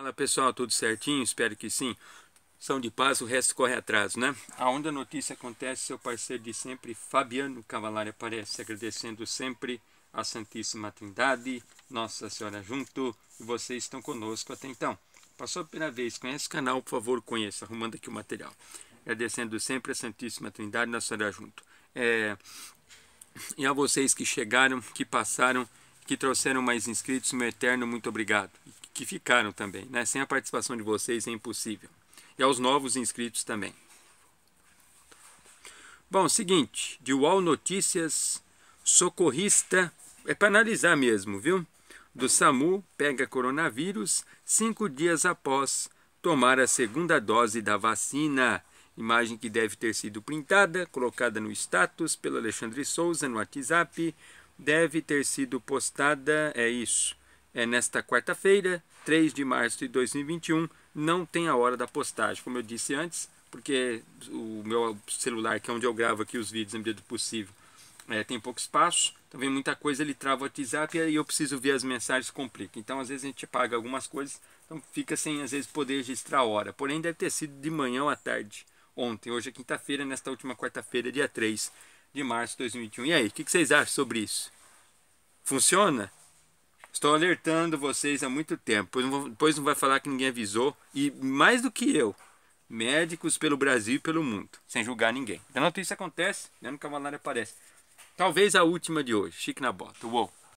Fala pessoal, tudo certinho? Espero que sim. São de paz, o resto corre atrás, né? A onda notícia acontece, seu parceiro de sempre, Fabiano Cavalari aparece, agradecendo sempre a Santíssima Trindade, Nossa Senhora junto, e vocês estão conosco até então. Passou a primeira vez, conhece o canal, por favor, conheça, arrumando aqui o material. Agradecendo sempre a Santíssima Trindade, Nossa Senhora junto. É... E a vocês que chegaram, que passaram, que trouxeram mais inscritos, meu eterno muito obrigado que ficaram também. Né? Sem a participação de vocês é impossível. E aos novos inscritos também. Bom, seguinte, de UOL Notícias, socorrista, é para analisar mesmo, viu? Do SAMU pega coronavírus cinco dias após tomar a segunda dose da vacina. Imagem que deve ter sido printada, colocada no status pelo Alexandre Souza no WhatsApp, deve ter sido postada, é isso é, nesta quarta-feira, 3 de março de 2021. Não tem a hora da postagem, como eu disse antes, porque o meu celular, que é onde eu gravo aqui os vídeos na medida do possível, é, tem pouco espaço, então vem muita coisa, ele trava o WhatsApp e eu preciso ver as mensagens, complica. Então às vezes a gente paga algumas coisas, então fica sem às vezes poder registrar a hora. Porém deve ter sido de manhã ou à tarde, ontem, hoje é quinta-feira, nesta última quarta-feira, dia 3 de março de 2021. E aí, o que, que vocês acham sobre isso? Funciona? Estou alertando vocês há muito tempo, Depois não, vai falar que ninguém avisou. E mais do que eu, médicos pelo Brasil e pelo mundo, sem julgar ninguém. Enquanto isso acontece, a né, Cavalário aparece. Talvez a última de hoje, Chique na Bota. Uou!